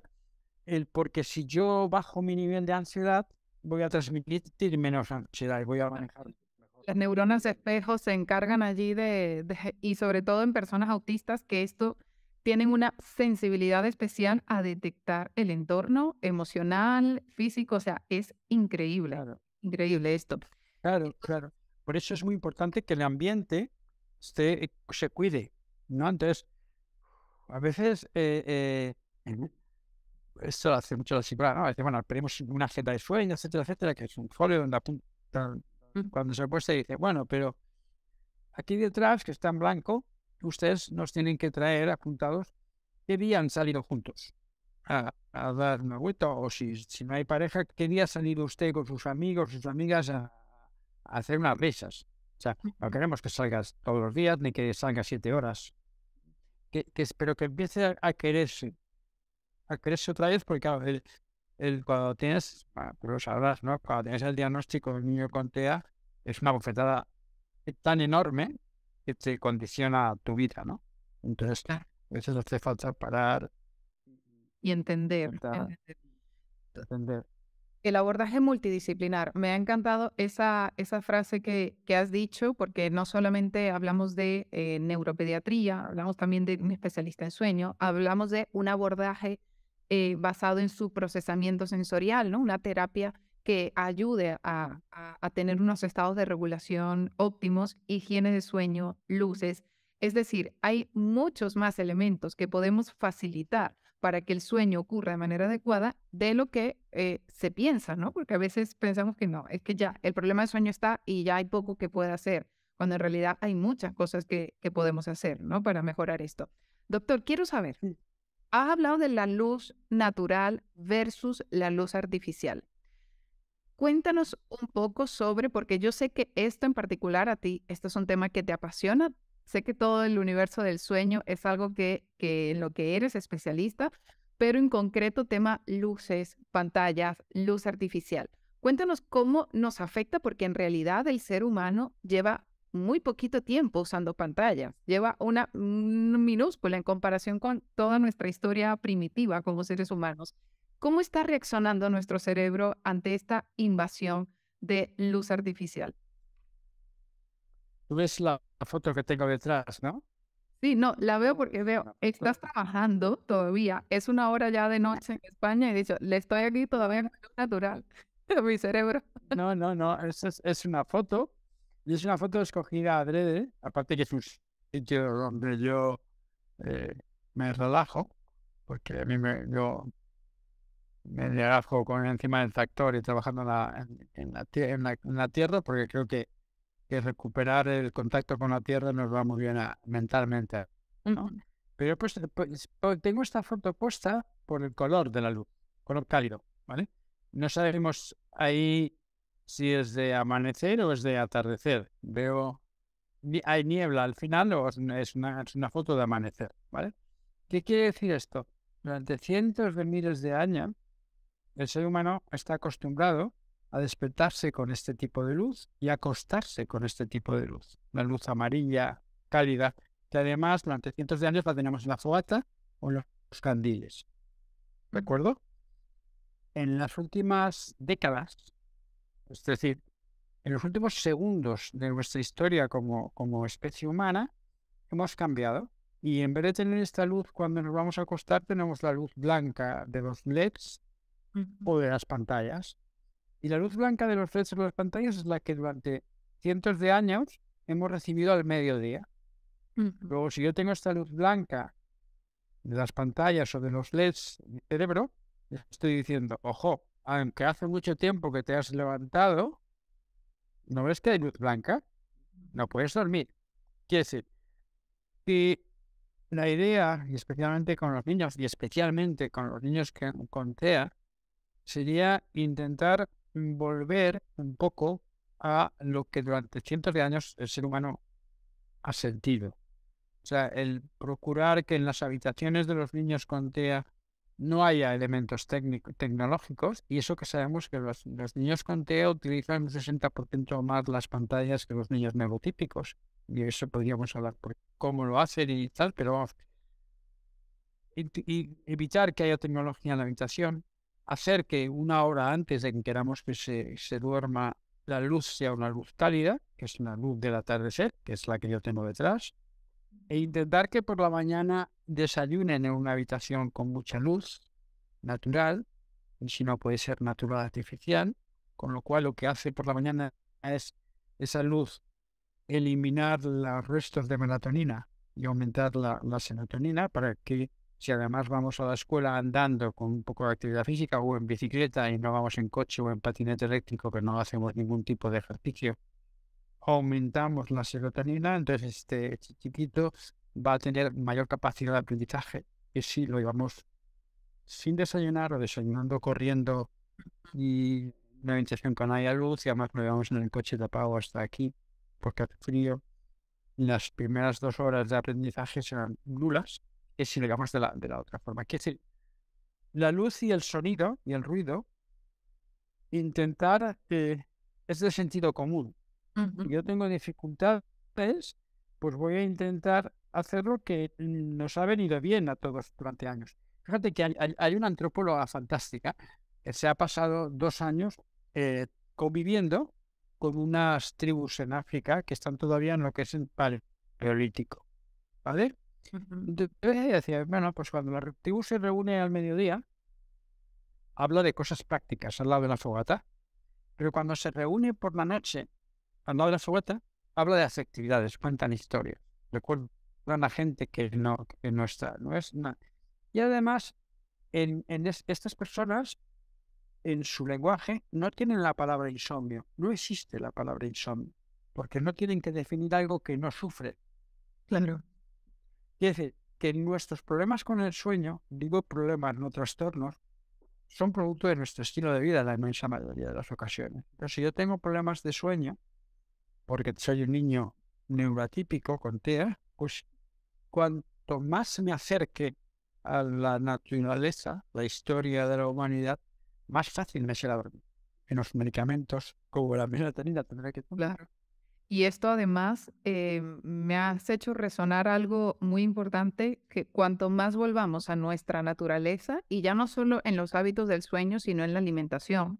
El, porque si yo bajo mi nivel de ansiedad, voy a transmitir menos ansiedad y voy a manejar. Mejor. Las neuronas espejo se encargan allí de, y sobre todo en personas autistas, que esto tienen una sensibilidad especial a detectar el entorno emocional, físico, o sea, es increíble, increíble esto. Claro, claro. Por eso es muy importante que el ambiente se, se cuide, ¿no? antes a veces eh, eh, esto lo hace mucho la psicóloga, ¿no? bueno, esperemos una agenda de sueños, etcétera, etcétera, que es un folio donde apunta, mm. cuando se apuesta y dice, bueno, pero aquí detrás, que está en blanco, ustedes nos tienen que traer apuntados qué día han salido juntos a, dar una vuelta, o si, si no hay pareja, qué día ha salido usted con sus amigos, sus amigas a, hacer unas risas. O sea, mm. no queremos que salgas todos los días ni que salgas siete horas. Que, que espero que empiece a quererse a crecer otra vez, porque el, cuando tienes, ah, Cuando tienes el diagnóstico del niño con TEA, es una bofetada tan enorme que te condiciona tu vida, ¿no? Entonces, a veces hace falta parar. Y entender. El abordaje multidisciplinar. Me ha encantado esa, esa frase que, has dicho, porque no solamente hablamos de eh, neuropediatría, hablamos también de un especialista en sueño, hablamos de un abordaje eh, basado en su procesamiento sensorial, ¿no? Una terapia que ayude a, tener unos estados de regulación óptimos, higiene de sueño, luces. Es decir, hay muchos más elementos que podemos facilitar para que el sueño ocurra de manera adecuada de lo que eh, se piensa, ¿no? Porque a veces pensamos que no, es que ya el problema del sueño está y ya hay poco que pueda hacer, cuando en realidad hay muchas cosas que, que podemos hacer, ¿no? Para mejorar esto. Doctor, quiero saber, Has hablado de la luz natural versus la luz artificial. Cuéntanos un poco sobre, porque yo sé que esto en particular a ti, esto es un tema que te apasiona. Sé que todo el universo del sueño es algo que, en lo que eres especialista, pero en concreto tema luces, pantallas, luz artificial. Cuéntanos cómo nos afecta, porque en realidad el ser humano lleva muy poquito tiempo usando pantallas. Lleva una minúscula en comparación con toda nuestra historia primitiva como seres humanos. ¿Cómo está reaccionando nuestro cerebro ante esta invasión de luz artificial? Tú ves la foto que tengo detrás, ¿no? Sí, no, la veo porque veo, estás trabajando todavía. Es una hora ya de noche en España y dicho, le estoy aquí todavía en natural. Mi cerebro. No, no, no, es, es una foto y es una foto escogida adrede, aparte que es un sitio donde yo eh, me relajo, porque a mí me, yo me relajo con encima del tractor y trabajando en la, tierra, porque creo que, recuperar el contacto con la tierra nos va muy bien mentalmente. Pero pues, pues, pues, tengo esta foto puesta por el color de la luz, color cálido, ¿vale? No sabemos ahí si es de amanecer o es de atardecer. Veo, hay niebla al final o es una, una foto de amanecer, ¿vale? ¿Qué quiere decir esto? Durante cientos de miles de años, el ser humano está acostumbrado a despertarse con este tipo de luz y acostarse con este tipo de luz. La luz amarilla, cálida, que además durante cientos de años la teníamos en la fogata o en los candiles. ¿De acuerdo? En las últimas décadas, es decir, en los últimos segundos de nuestra historia como, especie humana, hemos cambiado. Y en vez de tener esta luz cuando nos vamos a acostar, tenemos la luz blanca de los LEDs o de las pantallas. Y la luz blanca de los LEDs o de las pantallas es la que durante cientos de años hemos recibido al mediodía. Luego, si yo tengo esta luz blanca de las pantallas o de los LEDs en mi cerebro, estoy diciendo, ojo, aunque hace mucho tiempo que te has levantado, ¿no ves que hay luz blanca? No puedes dormir. Quiere decir, y la idea, y especialmente con los niños, y especialmente con los niños que, con TEA, sería intentar volver un poco a lo que durante cientos de años el ser humano ha sentido. O sea, el procurar que en las habitaciones de los niños con TEA no haya elementos técnico, tecnológicos y eso que sabemos que los, niños con TEA utilizan un 60% más las pantallas que los niños neurotípicos y eso podríamos hablar por cómo lo hacen y tal, pero vamos, y, evitar que haya tecnología en la habitación, hacer que una hora antes de que queramos que se, se duerma la luz sea una luz cálida, que es una luz del atardecer, que es la que yo tengo detrás, e intentar que por la mañana desayunen en una habitación con mucha luz natural, si no puede ser natural artificial, con lo cual lo que hace por la mañana es esa luz eliminar los restos de melatonina y aumentar la, la serotonina para que si además vamos a la escuela andando con un poco de actividad física o en bicicleta y no vamos en coche o en patinete eléctrico que no hacemos ningún tipo de ejercicio, aumentamos la serotonina, entonces este chiquito va a tener mayor capacidad de aprendizaje que si lo llevamos sin desayunar o desayunando corriendo y una ventilación con haya luz y además lo llevamos en el coche tapado hasta aquí porque hace frío. Las primeras dos horas de aprendizaje serán nulas que si lo llevamos de la, de la otra forma. que decir, la luz y el sonido y el ruido intentar es de sentido común yo tengo dificultades, pues voy a intentar hacer lo que nos ha venido bien a todos durante años. Fíjate que hay, una antropóloga fantástica que se ha pasado dos años eh, conviviendo con unas tribus en África que están todavía en lo que es el paleolítico. ¿Vale? decía, bueno, pues cuando la tribu se reúne al mediodía, habla de cosas prácticas al lado de la fogata, pero cuando se reúne por la noche cuando habla sueta habla de las actividades, cuentan historias, recuerdo a gente que no, que no está, no es nada. Y además, en, en estas personas, en su lenguaje, no tienen la palabra insomnio, no existe la palabra insomnio, porque no tienen que definir algo que no sufre. Claro. Quiere decir, que nuestros problemas con el sueño, digo problemas, no trastornos, son producto de nuestro estilo de vida en la inmensa mayoría de las ocasiones. Pero si yo tengo problemas de sueño, porque soy un niño neurotípico con TEA, pues cuanto más me acerque a la naturaleza, la historia de la humanidad, más fácil me será dormir. En los medicamentos como la melatonina tendré que tomar. Y esto además eh, me has hecho resonar algo muy importante, que cuanto más volvamos a nuestra naturaleza, y ya no solo en los hábitos del sueño, sino en la alimentación,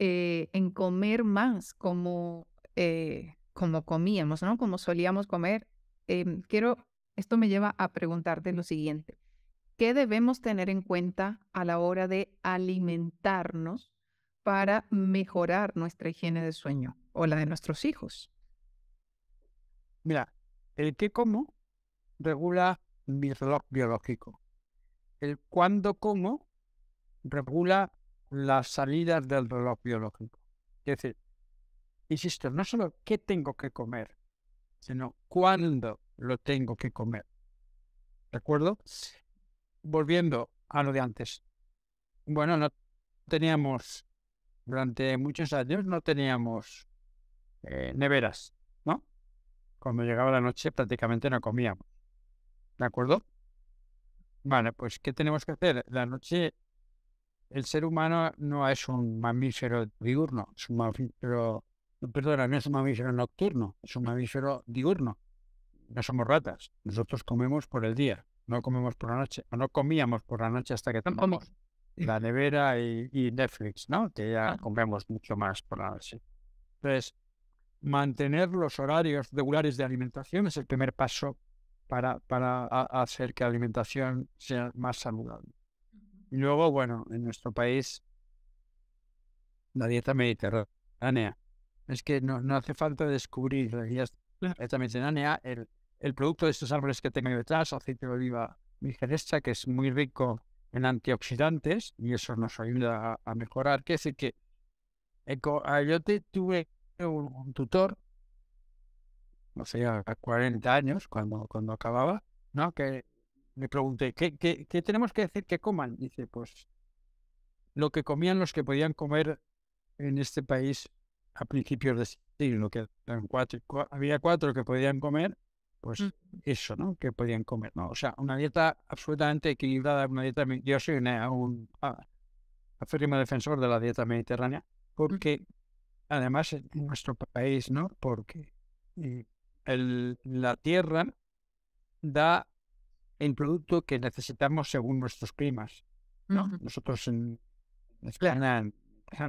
eh, en comer más como eh, como comíamos, ¿no? Como solíamos comer. Em, quiero, esto me lleva a preguntarte lo siguiente. ¿Qué debemos tener en cuenta a la hora de alimentarnos para mejorar nuestra higiene de sueño o la de nuestros hijos? Mira, el qué como regula mi reloj biológico. El cuándo como regula las salidas del reloj biológico. Es decir, insisto, no solo qué tengo que comer, sino cuándo lo tengo que comer. ¿De acuerdo? Volviendo a lo de antes. Bueno, no teníamos, durante muchos años no teníamos eh, neveras, ¿no? Cuando llegaba la noche prácticamente no comíamos. ¿De acuerdo? Vale, pues ¿qué tenemos que hacer? La noche, el ser humano no es un mamífero diurno, es un mamífero perdona, no es un mamífero nocturno, es un mamífero diurno. No somos ratas, nosotros comemos por el día, no comemos por la noche, o no comíamos por la noche hasta que tomamos la nevera y, Netflix, ¿no? Que ya ah. comemos mucho más por la noche. Entonces, mantener los horarios regulares de alimentación es el primer paso para, para hacer que la alimentación sea más saludable. Y luego, bueno, en nuestro país, la dieta mediterránea, es que no, hace falta descubrir. Ya está el, el producto de estos árboles que tengo detrás, aceite de oliva virgen que es muy rico en antioxidantes y eso nos ayuda a, mejorar. Que decir que eh, ah, yo tuve un, tutor, no sé, a 40 años, cuando, cuando acababa, ¿no? que me pregunté, ¿qué, tenemos que decir que coman? dice, pues lo que comían los que podían comer en este país a principios de siglo, que había cuatro que podían comer, pues eso, ¿no? Que podían comer, ¿no? O sea, una dieta absolutamente equilibrada, una dieta... Yo soy un ah, defensor de la dieta mediterránea, porque además en nuestro país, ¿no? Porque eh, la tierra da el producto que necesitamos según nuestros climas, ¿no? Nosotros en, España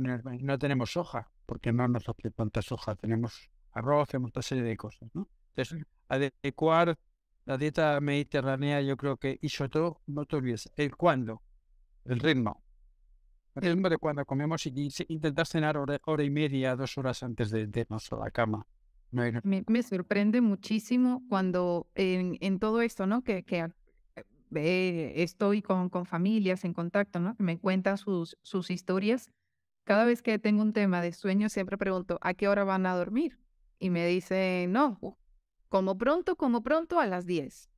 no tenemos soja, porque no nos hace tantas hojas, tenemos arroz, tenemos una serie de cosas, ¿no? Entonces, mm. adecuar la dieta mediterránea, yo creo que, y sobre todo, no te olvides, el cuándo, el ritmo. El ritmo de cuando comemos y, intentar cenar hora, y media, dos horas antes de, de irnos a la cama. me, me, sorprende muchísimo cuando en, en todo esto, ¿no? Que, que eh, estoy con, con familias en contacto, ¿no? Que me cuentan sus, sus historias cada vez que tengo un tema de sueño, siempre pregunto, ¿a qué hora van a dormir? Y me dice no, como pronto, como pronto, a las 10.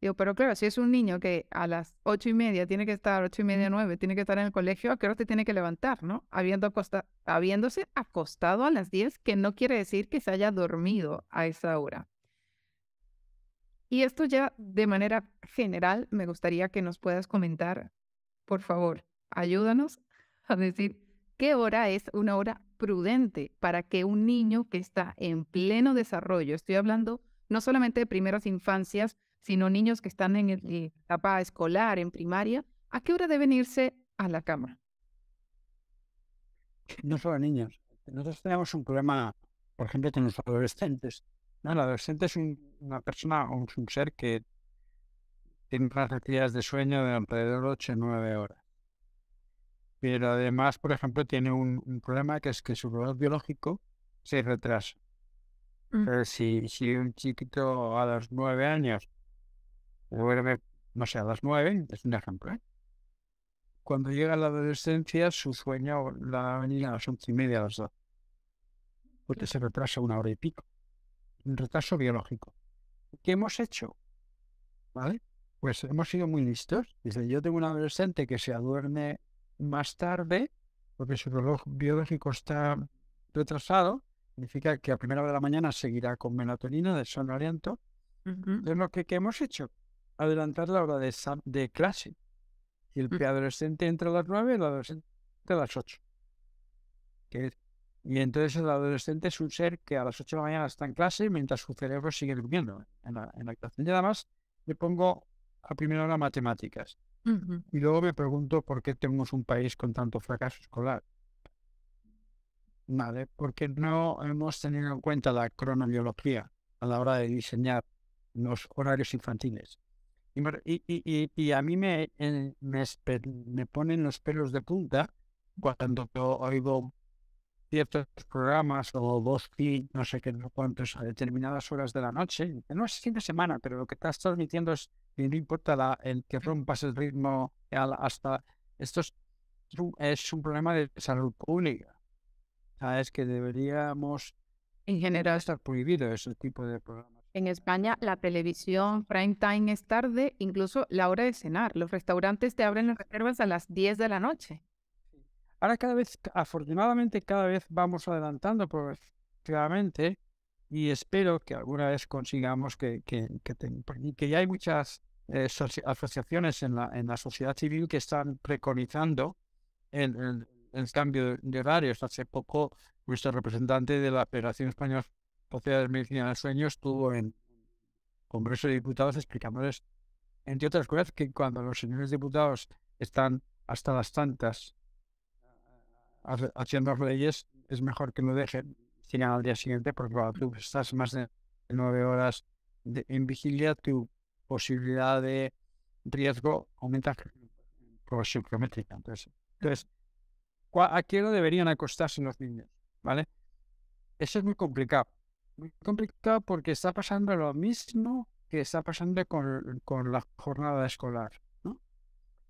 Digo, pero claro, si es un niño que a las 8 y media tiene que estar, ocho y media, nueve, tiene que estar en el colegio, ¿a qué hora te tiene que levantar, no? Habiendo habiéndose acostado a las 10, que no quiere decir que se haya dormido a esa hora. Y esto ya de manera general, me gustaría que nos puedas comentar, por favor, ayúdanos a decir ¿Qué hora es una hora prudente para que un niño que está en pleno desarrollo, estoy hablando no solamente de primeras infancias, sino niños que están en el eh, etapa escolar, en primaria, ¿a qué hora deben irse a la cama? No solo niños. Nosotros tenemos un problema, por ejemplo, con los adolescentes. No, el adolescente es una persona o un ser que tiene unas actividades de sueño de alrededor de 8 o 9 horas. Pero además, por ejemplo, tiene un, un problema que es que su reloj biológico se retrasa. Mm. si, si un chiquito a los nueve años duerme, no sé, a las nueve, es un ejemplo, ¿eh? cuando llega la adolescencia, su sueño la va a venir a las once y media, a las dos. Porque se retrasa una hora y pico. Un retraso biológico. ¿Qué hemos hecho? ¿Vale? Pues hemos sido muy listos. Dice, yo tengo un adolescente que se duerme más tarde, porque su reloj biológico está retrasado, significa que a primera hora de la mañana seguirá con melatonina de sonoliento. Uh lo que, hemos hecho, adelantar la hora de, de clase. Y el mm. preadolescente entra a las 9 y el adolescente a las 8. Y entonces el adolescente es un ser que a las 8 de la mañana está en clase mientras su cerebro sigue durmiendo en la, en la actuación. Y además le pongo a primera hora matemáticas. Y luego me pregunto por qué tenemos un país con tanto fracaso escolar. Vale, porque no hemos tenido en cuenta la cronobiología a la hora de diseñar los horarios infantiles. Y, a mí me, eh, me, me ponen los pelos de punta cuando oigo ciertos programas o dos no sé qué, no cuántos, a determinadas horas de la noche. No es fin de semana, pero lo que estás transmitiendo es que no importa el que rompas el ritmo hasta. Esto es, un problema de salud pública. Sabes que deberíamos. En general. Estar prohibido ese tipo de programas. En España, la televisión prime time es tarde, incluso la hora de cenar. Los restaurantes te abren las reservas a las 10 de la noche. Ahora cada vez, afortunadamente cada vez vamos adelantando progresivamente y espero que alguna vez consigamos que, que, que, que ya hay muchas eh, asociaciones en la, en la sociedad civil que están preconizando el, el, cambio de horarios. Hace poco nuestro representante de la Federación Española Sociedad de Medicina del Sueño estuvo en Congreso de Diputados explicándoles, entre otras cosas, que cuando los señores diputados están hasta las tantas haciendo leyes, es mejor que no dejen sigan al día siguiente, porque cuando tú estás más de nueve horas en vigilia, tu posibilidad de riesgo aumenta psicométrica. Entonces, entonces ¿a qué hora deberían acostarse los niños? ¿Vale? Eso es muy complicado. Muy complicado porque está pasando lo mismo que está pasando con, con la jornada escolar. ¿no?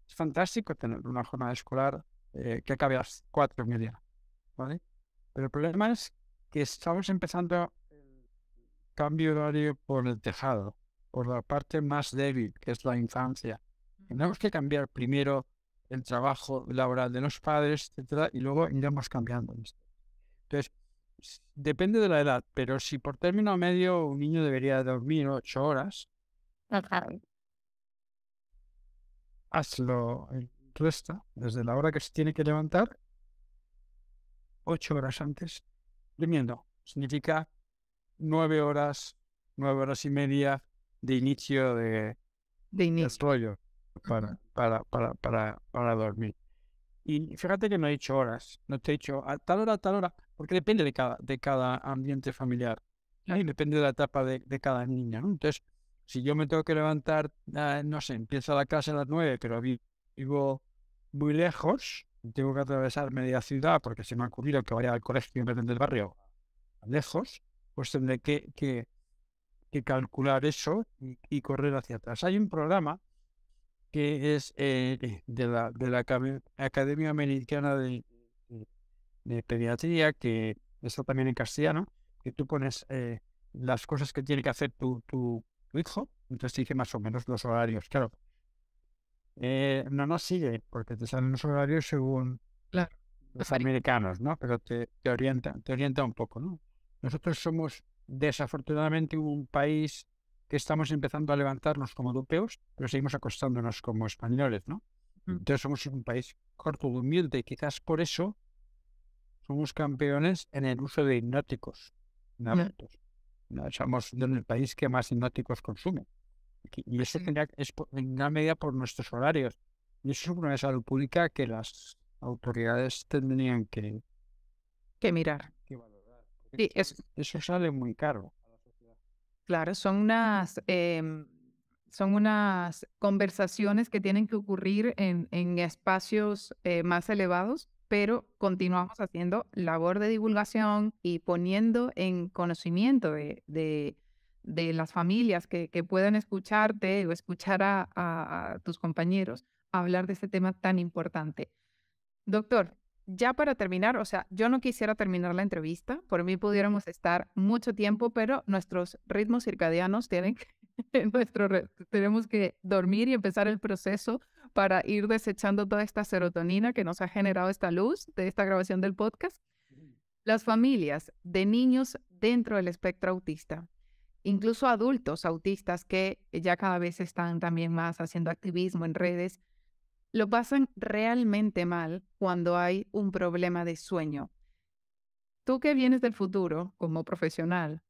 Es fantástico tener una jornada escolar eh, que acabe a las cuatro y media. ¿vale? Pero el problema es que estamos empezando el cambio horario por el tejado, por la parte más débil, que es la infancia. Tenemos que cambiar primero el trabajo laboral de los padres, etcétera, y luego iremos cambiando. Entonces, depende de la edad, pero si por término medio un niño debería dormir ocho horas, hazlo eh, resta desde la hora que se tiene que levantar, ocho horas antes, durmiendo. Significa nueve horas, nueve horas y media de inicio de, de para, para, para, para, para dormir. Y fíjate que no he dicho horas, no te he dicho a tal hora, a tal hora, porque depende de cada, de cada ambiente familiar y depende de la etapa de, cada niña. Entonces, si yo me tengo que levantar, ah, no sé, empieza la casa a las nueve, pero vivo muy lejos, tengo que atravesar media ciudad porque se me ha ocurrido que vaya al colegio en del barrio lejos, pues tendré que, calcular eso y, correr hacia atrás. Hay un programa que es eh, eh, de, la, de la Academia Americana de, Pediatría, que está también en castellano, que tú pones eh, las cosas que tiene que hacer tu, tu, hijo, entonces dice más o menos los horarios. Claro, eh, no nos sigue, porque te salen los horarios según los americanos, ¿no? Pero te, orienta, te orienta un poco, ¿no? Nosotros somos desafortunadamente un país que estamos empezando a levantarnos como europeos, pero seguimos acostándonos como españoles, ¿no? Mm. Entonces somos un país corto, humilde, y quizás por eso somos campeones en el uso de hipnóticos. ¿no? No. Somos el país que más hipnóticos consume. Y eso tendría, es en gran medida por nuestros horarios. Y eso es una de salud pública que las autoridades tendrían que, que mirar. Que eso, sale muy caro. Claro, son unas, em, son unas conversaciones que tienen que ocurrir en, en espacios eh, más elevados, pero continuamos haciendo labor de divulgación y poniendo en conocimiento de de las familias que, que puedan escucharte o escuchar a, tus compañeros hablar de este tema tan importante. Doctor, ya para terminar, o sea, yo no quisiera terminar la entrevista, por mí pudiéramos estar mucho tiempo, pero nuestros ritmos circadianos tienen nuestro, tenemos que dormir y empezar el proceso para ir desechando toda esta serotonina que nos ha generado esta luz de esta grabación del podcast. Las familias de niños dentro del espectro autista, incluso adultos autistas que ya cada vez están también más haciendo activismo en redes, lo pasan realmente mal cuando hay un problema de sueño. Tú que vienes del futuro como profesional,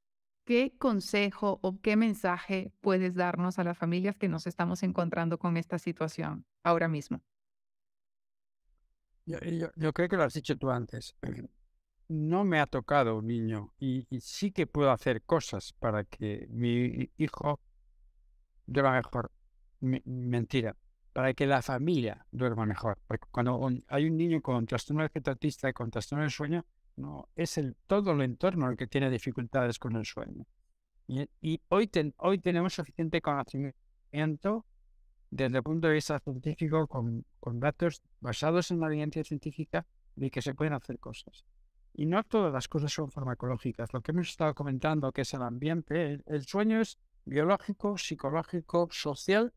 ¿qué consejo o qué mensaje puedes darnos a las familias que nos estamos encontrando con esta situación ahora mismo? Yo, creo que lo has dicho tú antes. no me ha tocado un niño y, sí que puedo hacer cosas para que mi hijo duerma mejor. mentira, para que la familia duerma mejor. Porque cuando hay un niño con trastorno artista y con trastorno del sueño, no es el, todo el entorno el que tiene dificultades con el sueño. Y, hoy, tenemos suficiente conocimiento desde el punto de vista científico con datos basados en la evidencia científica de que se pueden hacer cosas. Y no todas las cosas son farmacológicas. Lo que hemos estado comentando, que es el ambiente, el, sueño es biológico, psicológico, social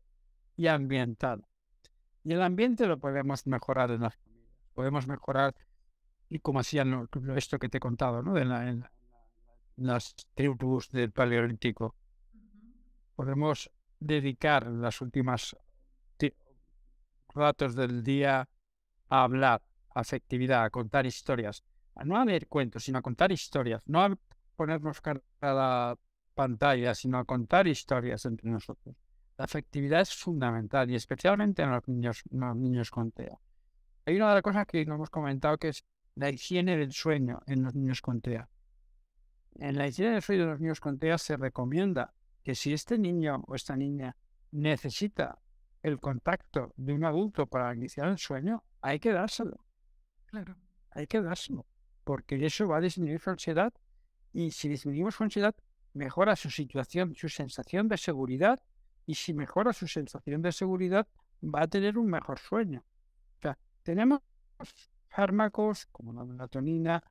y ambiental. Y el ambiente lo podemos mejorar en las familias. Podemos mejorar, y como hacían esto que te he contado, ¿no? De la, en, las tribus del Paleolítico. Podemos dedicar las últimas ratos del día a hablar, a afectividad, a contar historias no a leer cuentos, sino a contar historias, no a ponernos cara a la pantalla, sino a contar historias entre nosotros. La afectividad es fundamental y especialmente en los niños, con TEA. Hay una de las cosas que no hemos comentado que es la higiene del sueño en los niños con TEA. En la higiene del sueño de los niños con TEA se recomienda que si este niño o esta niña necesita el contacto de un adulto para iniciar el sueño, hay que dárselo. Claro. Hay que dárselo porque eso va a disminuir su ansiedad y si disminuimos su ansiedad, mejora su situación, su sensación de seguridad y si mejora su sensación de seguridad, va a tener un mejor sueño. O sea, tenemos fármacos como la melatonina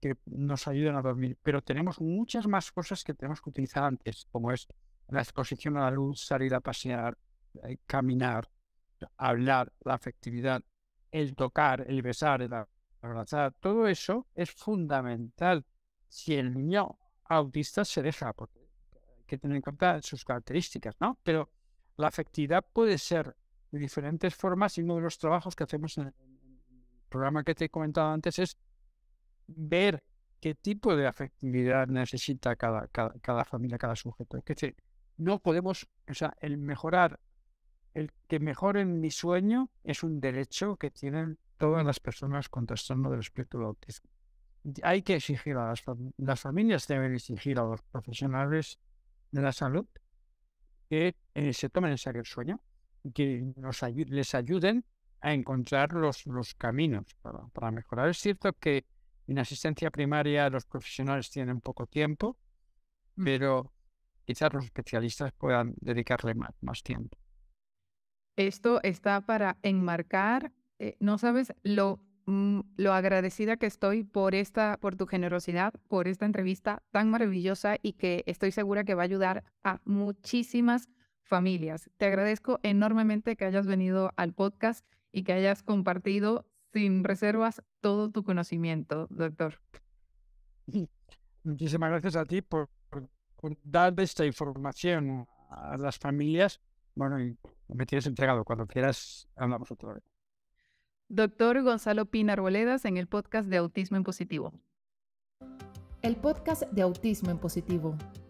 que nos ayudan a dormir, pero tenemos muchas más cosas que tenemos que utilizar antes, como es la exposición a la luz, salir a pasear, eh, caminar, hablar, la afectividad, el tocar, el besar, el todo eso es fundamental si el niño autista se deja, porque hay que tener en cuenta sus características, ¿no? Pero la afectividad puede ser de diferentes formas y uno de los trabajos que hacemos en el programa que te he comentado antes es ver qué tipo de afectividad necesita cada, cada, familia, cada sujeto. Es decir, no podemos, o sea, el mejorar el que mejoren mi sueño es un derecho que tienen todas las personas con trastorno del espíritu autista. Hay que exigir a las, familias, deben exigir a los profesionales de la salud que eh, se tomen en serio el sueño, que nos les ayuden a encontrar los, caminos para, para mejorar. Es cierto que en asistencia primaria los profesionales tienen poco tiempo, mm. pero quizás los especialistas puedan dedicarle más, más tiempo. Esto está para enmarcar, eh, no sabes lo, mm, lo agradecida que estoy por, esta, por tu generosidad, por esta entrevista tan maravillosa y que estoy segura que va a ayudar a muchísimas familias. Te agradezco enormemente que hayas venido al podcast y que hayas compartido sin reservas todo tu conocimiento, doctor. Muchísimas gracias a ti por, dar esta información a las familias. Bueno, me tienes entregado. Cuando quieras, hablamos otra vez. Doctor Gonzalo Pina Arboledas en el podcast de Autismo en Positivo. El podcast de Autismo en Positivo